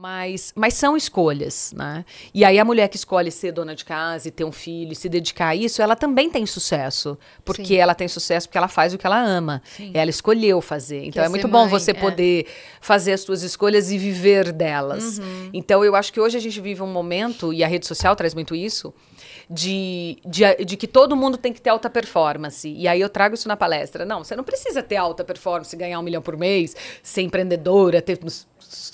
Mas, mas são escolhas, né? E aí a mulher que escolhe ser dona de casa e ter um filho, se dedicar a isso, ela também tem sucesso. Porque Sim. ela tem sucesso porque ela faz o que ela ama. Sim. Ela escolheu fazer. Então Quer é, é muito bom você é. poder fazer as suas escolhas e viver delas. Uhum. Então eu acho que hoje a gente vive um momento, e a rede social traz muito isso, de, de, de que todo mundo tem que ter alta performance. E aí eu trago isso na palestra. Não, você não precisa ter alta performance, ganhar um milhão por mês, ser empreendedora, ter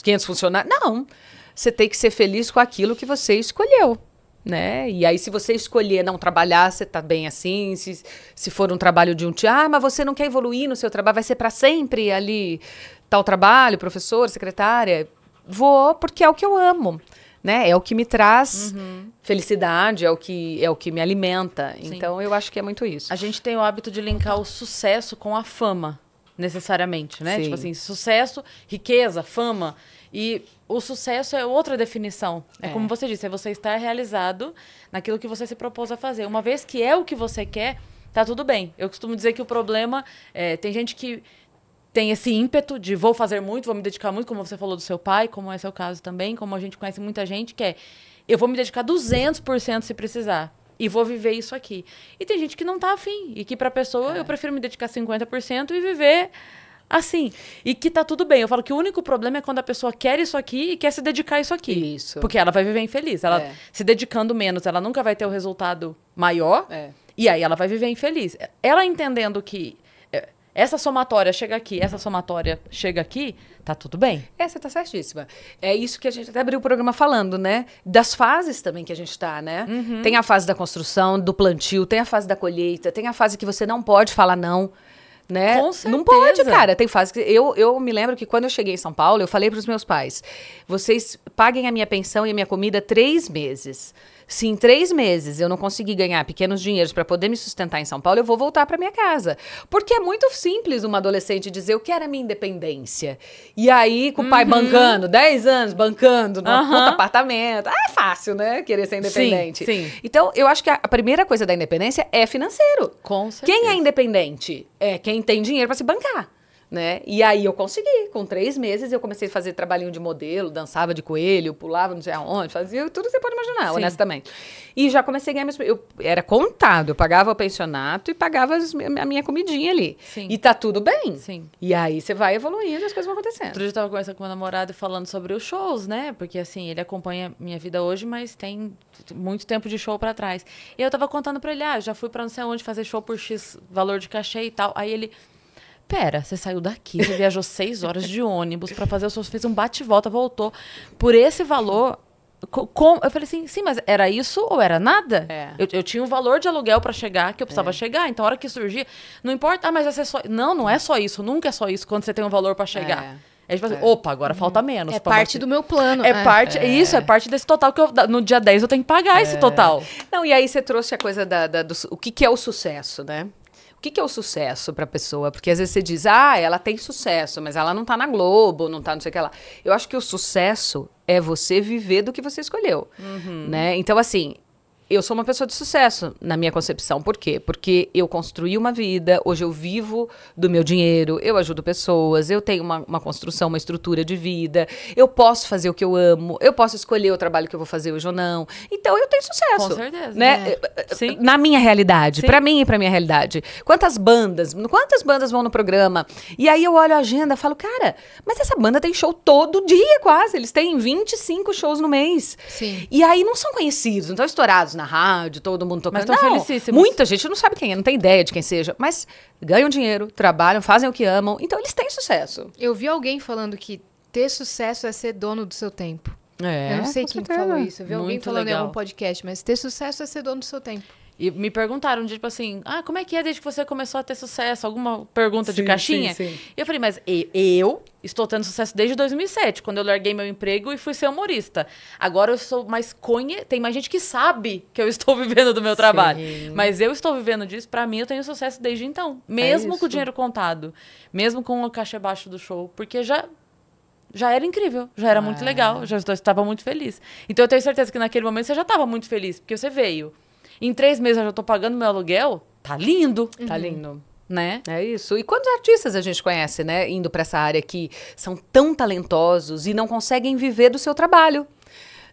500 funcionários. Não. Você tem que ser feliz com aquilo que você escolheu. Né? E aí, se você escolher não trabalhar, você está bem assim. Se, se for um trabalho de um tio, ah, mas você não quer evoluir no seu trabalho, vai ser para sempre ali tal trabalho, professor, secretária. Vou porque é o que eu amo. Né? É o que me traz uhum. felicidade, é o que é o que me alimenta. Sim. Então eu acho que é muito isso. A gente tem o hábito de linkar o sucesso com a fama necessariamente, né? Tipo Sim. Tipo assim, sucesso, riqueza, fama. E o sucesso é outra definição. É, é, como você disse, é você estar realizado naquilo que você se propôs a fazer. Uma vez que é o que você quer, tá tudo bem. Eu costumo dizer que o problema é, tem gente que tem esse ímpeto de vou fazer muito, vou me dedicar muito, como você falou do seu pai, como é seu caso também, como a gente conhece muita gente que é eu vou me dedicar 200% se precisar e vou viver isso aqui. E tem gente que não tá afim. E que pra pessoa é. eu prefiro me dedicar 50% e viver assim. E que tá tudo bem. Eu falo que o único problema é quando a pessoa quer isso aqui e quer se dedicar a isso aqui. Isso. Porque ela vai viver infeliz. Ela é. se dedicando menos, ela nunca vai ter o resultado maior. É. E aí ela vai viver infeliz. Ela entendendo que essa somatória chega aqui, essa somatória chega aqui, tá tudo bem. É, você tá certíssima. É isso que a gente até abriu o programa falando, né? Das fases também que a gente tá, né? Uhum. Tem a fase da construção, do plantio, tem a fase da colheita, tem a fase que você não pode falar não. Né? Com certeza. Não pode, cara. Tem fase que eu, eu me lembro que quando eu cheguei em São Paulo, eu falei para os meus pais: vocês paguem a minha pensão e a minha comida três meses se em três meses eu não conseguir ganhar pequenos dinheiros para poder me sustentar em São Paulo, eu vou voltar para minha casa. Porque é muito simples uma adolescente dizer eu quero a minha independência. E aí, com o uhum. pai bancando, 10 anos bancando no uhum. apartamento. Ah, é fácil, né? Querer ser independente. Sim, sim. Então, eu acho que a primeira coisa da independência é financeiro. Com certeza. Quem é independente? É quem tem dinheiro para se bancar né? E aí eu consegui, com três meses eu comecei a fazer trabalhinho de modelo, dançava de coelho, pulava não sei aonde, fazia tudo que você pode imaginar, Sim. honestamente. E já comecei a ganhar meus... Eu era contado, eu pagava o pensionato e pagava as, a minha comidinha ali. Sim. E tá tudo bem. Sim. E aí você vai evoluindo e as coisas vão acontecendo. Outro dia eu tava conversando com meu namorado falando sobre os shows, né? Porque assim, ele acompanha minha vida hoje, mas tem muito tempo de show para trás. E eu tava contando pra ele, ah, já fui pra não sei onde fazer show por X valor de cachê e tal. Aí ele... Pera, você saiu daqui, você viajou seis horas de ônibus para fazer o seu. fez um bate-volta, voltou. Por esse valor. Com, eu falei assim, sim, mas era isso ou era nada? É. Eu, eu, tinha um valor de aluguel para chegar, que eu precisava é. chegar. Então, a hora que surgia, não importa, ah, mas vai é só. Não, não é só isso, nunca é só isso quando você tem um valor para chegar. É. Aí é tipo assim, é. opa, agora uhum. falta menos. É parte você. do meu plano. É, é parte, é. isso, é parte desse total que eu, no dia 10 eu tenho que pagar é. esse total. Não, e aí você trouxe a coisa da, da do, o que, que é o sucesso, né? O que, que é o sucesso para a pessoa? Porque às vezes você diz, ah, ela tem sucesso, mas ela não está na Globo, não está não sei o que lá. Eu acho que o sucesso é você viver do que você escolheu, uhum. né? Então, assim, eu sou uma pessoa de sucesso na minha concepção. Por quê? Porque eu construí uma vida, hoje eu vivo do meu dinheiro, eu ajudo pessoas, eu tenho uma, uma, construção, uma estrutura de vida, eu posso fazer o que eu amo, eu posso escolher o trabalho que eu vou fazer hoje ou não. Então eu tenho sucesso. Com certeza. Né? É. Eh, eh, na minha realidade, para mim e pra minha realidade. Quantas bandas, quantas bandas vão no programa? E aí eu olho a agenda e falo, cara, mas essa banda tem show todo dia quase. Eles têm 25 shows no mês. Sim. E aí não são conhecidos, não estão estourados na rádio, todo mundo tocando. Mas estão felicíssimos. Muita gente não sabe quem é, não tem ideia de quem seja. Mas ganham dinheiro, trabalham, fazem o que amam. Então eles têm sucesso. Eu vi alguém falando que ter sucesso é ser dono do seu tempo. É, eu não sei quem certeza. falou isso. Eu vi Muito alguém falando legal. em algum podcast, mas ter sucesso é ser dono do seu tempo. E me perguntaram um dia, tipo assim, ah, como é que é desde que você começou a ter sucesso? Alguma pergunta sim, de caixinha? Sim, sim. E eu falei, mas eu estou tendo sucesso desde 2007, quando eu larguei meu emprego e fui ser humorista. Agora eu sou mais conhe... Tem mais gente que sabe que eu estou vivendo do meu trabalho. Mas eu estou vivendo disso, para mim eu tenho sucesso desde então. É mesmo é com o dinheiro contado. Mesmo com o caixa baixo do show. Porque já já era incrível, já era ah. muito legal, já estava muito feliz. Então eu tenho certeza que naquele momento você já estava muito feliz, porque você veio. Em três meses eu já estou pagando meu aluguel. Tá lindo. Tá uhum. Tá lindo. Né? É isso. E quantos artistas a gente conhece, né, indo para essa área que são tão talentosos e não conseguem viver do seu trabalho?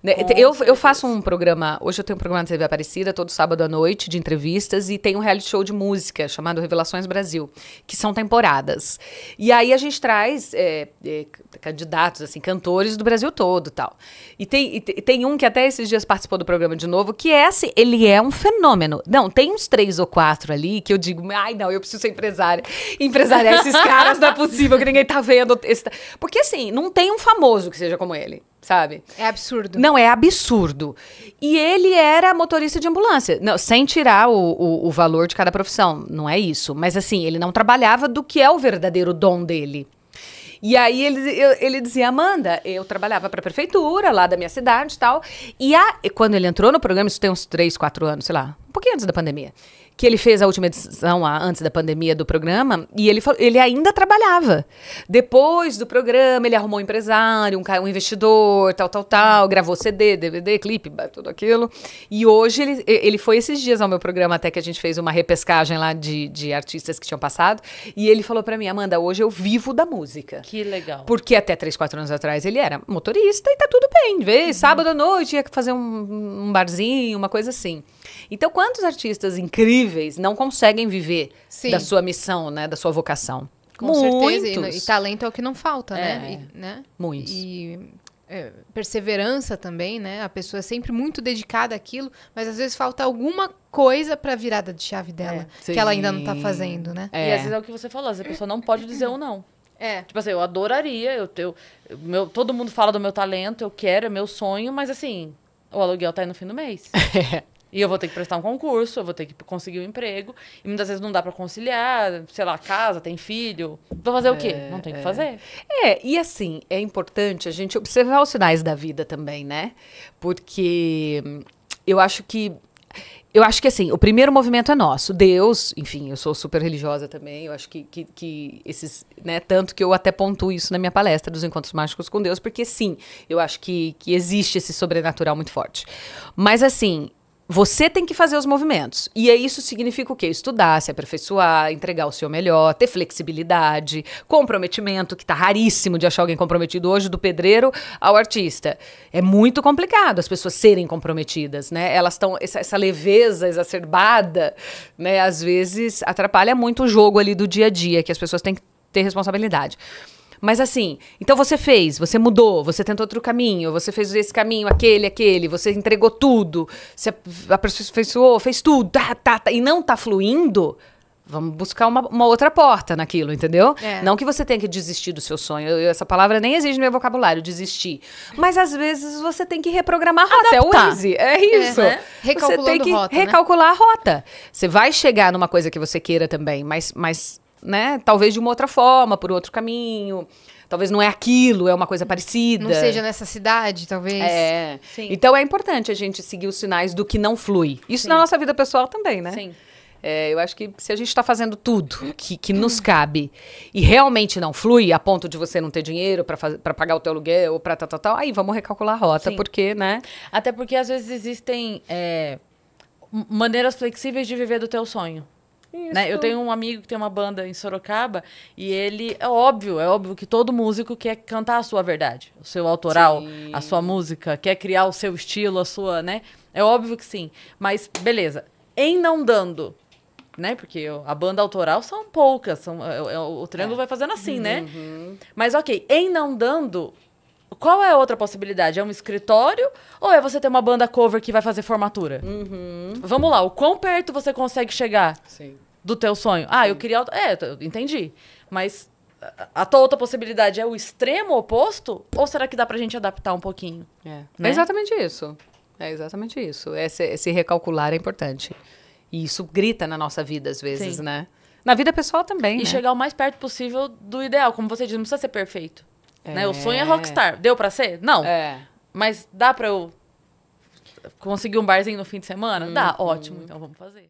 Né? Eu, eu faço um programa, hoje eu tenho um programa na TV Aparecida, todo sábado à noite, de entrevistas, e tem um reality show de música chamado Revelações Brasil, que são temporadas. E aí a gente traz é, é, candidatos, assim, cantores do Brasil todo tal. E tem, e tem um que até esses dias participou do programa de novo, que é assim, ele é um fenômeno. Não, tem uns três ou quatro ali que eu digo, ai não, eu preciso ser empresária. Empresariar esses caras, não é possível que ninguém tá vendo. Esse... Porque assim, não tem um famoso que seja como ele sabe? É absurdo. Não, é absurdo. E ele era motorista de ambulância. Não, sem tirar o, o, o, valor de cada profissão, não é isso. Mas assim, ele não trabalhava do que é o verdadeiro dom dele. E aí ele, ele dizia, Amanda, eu trabalhava para a prefeitura lá da minha cidade e tal. E a, quando ele entrou no programa, isso tem uns três, quatro anos, sei lá, um pouquinho antes da pandemia que ele fez a última edição a, antes da pandemia do programa, e ele, ele ainda trabalhava. Depois do programa, ele arrumou um empresário, um, um investidor, tal, tal, tal, gravou CD, DVD, clipe, tudo aquilo. E hoje ele, ele foi esses dias ao meu programa, até que a gente fez uma repescagem lá de, de artistas que tinham passado, e ele falou para mim, Amanda, hoje eu vivo da música. Que legal. Porque até 3, 4 anos atrás ele era motorista e tá tudo bem. Vê, uhum. sábado à noite ia fazer um, um barzinho, uma coisa assim. Então, quantos artistas incríveis incríveis não conseguem viver Sim. da sua missão, né? Da sua vocação. Com Muitos. certeza. E, e, talento é o que não falta, né? é. né? E, né? Muitos. E é, perseverança também, né? A pessoa é sempre muito dedicada àquilo, mas às vezes falta alguma coisa para virada de chave dela, é. que ela ainda não está fazendo, né? É. E às vezes é o que você falou, a pessoa não pode dizer ou não. É. Tipo assim, eu adoraria, eu, eu, meu, todo mundo fala do meu talento, eu quero, é meu sonho, mas assim, o aluguel tá aí no fim do mês. E eu vou ter que prestar um concurso, eu vou ter que conseguir um emprego. E muitas vezes não dá para conciliar, sei lá, casa, tem filho. Vou fazer é, o quê? É, não tem o é. que fazer. É, e assim, é importante a gente observar os sinais da vida também, né? Porque eu acho que eu acho que assim, o primeiro movimento é nosso. Deus, enfim, eu sou super religiosa também, eu acho que, que, que, esses, né, tanto que eu até pontuo isso na minha palestra dos encontros mágicos com Deus, porque sim, eu acho que, que existe esse sobrenatural muito forte. Mas assim, você tem que fazer os movimentos. E isso significa o quê? Estudar, se aperfeiçoar, entregar o seu melhor, ter flexibilidade, comprometimento, que tá raríssimo de achar alguém comprometido hoje, do pedreiro ao artista. É muito complicado as pessoas serem comprometidas, né? Elas estão. Essa, essa, leveza exacerbada, né? Às vezes atrapalha muito o jogo ali do dia a dia, que as pessoas têm que ter responsabilidade. Mas assim, então você fez, você mudou, você tentou outro caminho, você fez esse caminho, aquele, aquele, você entregou tudo, você aperfeiçoou, fez tudo, tá, tá, tá, e não tá fluindo, Vamos buscar uma, uma, outra porta naquilo, entendeu? É. Não que você tenha que desistir do seu sonho. Eu, essa palavra nem exige no meu vocabulário, desistir. Mas às vezes você tem que reprogramar a rota. Adaptar. É o Waze. É isso. É, né? você tem que rota, né? recalcular né? a rota. Você vai chegar numa coisa que você queira também, mas, mas né? Talvez de uma outra forma, por outro caminho. Talvez não é aquilo, é uma coisa parecida. Não seja nessa cidade, talvez. É. Sim. Então é importante a gente seguir os sinais do que não flui. Isso Sim. na nossa vida pessoal também, né? Sim. É, eu acho que se a gente está fazendo tudo que, que nos cabe e realmente não flui, a ponto de você não ter dinheiro para pagar o teu aluguel ou para tal, tal, tal, aí vamos recalcular a rota, Sim. porque, né? Até porque às vezes existem é, maneiras flexíveis de viver do teu sonho. Né? Eu tenho um amigo que tem uma banda em Sorocaba e ele, é óbvio, é óbvio que todo músico quer cantar a sua verdade, o seu autoral, sim. a sua música, quer criar o seu estilo, a sua, né? É óbvio que sim. Mas, beleza. Em não dando, né? Porque a banda autoral são poucas, são, é, é, o, triângulo é. vai fazendo assim, né? Uhum. Mas ok, em não dando, qual é a outra possibilidade? É um escritório ou é você ter uma banda cover que vai fazer formatura? Uhum. Vamos lá, o quão perto você consegue chegar? Sim do teu sonho. Ah, eu queria. É, entendi. Mas a tua outra possibilidade é o extremo oposto? Ou será que dá pra gente adaptar um pouquinho? É, né? é exatamente isso. É exatamente isso. Esse, esse, recalcular é importante. E isso grita na nossa vida, às vezes, Sim. né? Na vida pessoal também. E né? chegar o mais perto possível do ideal. Como você diz, não precisa ser perfeito. É. Né? O sonho é, é rockstar. Deu pra ser? Não. É. Mas dá pra eu conseguir um barzinho no fim de semana? Hum, dá, uhum. ótimo. Hum. Então vamos fazer.